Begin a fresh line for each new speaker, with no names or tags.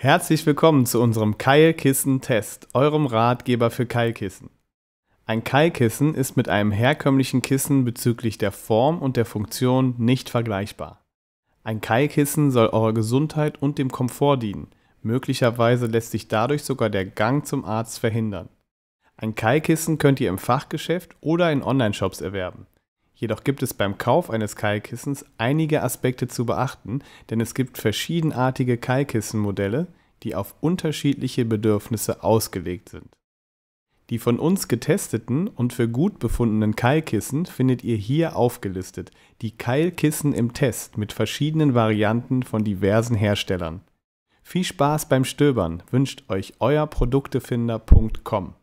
Herzlich willkommen zu unserem Keilkissen-Test, eurem Ratgeber für Keilkissen. Ein Keilkissen ist mit einem herkömmlichen Kissen bezüglich der Form und der Funktion nicht vergleichbar. Ein Keilkissen soll eurer Gesundheit und dem Komfort dienen. Möglicherweise lässt sich dadurch sogar der Gang zum Arzt verhindern. Ein Keilkissen könnt ihr im Fachgeschäft oder in Onlineshops erwerben. Jedoch gibt es beim Kauf eines Keilkissens einige Aspekte zu beachten, denn es gibt verschiedenartige Keilkissenmodelle, die auf unterschiedliche Bedürfnisse ausgelegt sind. Die von uns getesteten und für gut befundenen Keilkissen findet ihr hier aufgelistet, die Keilkissen im Test mit verschiedenen Varianten von diversen Herstellern. Viel Spaß beim Stöbern wünscht euch euer Produktefinder.com.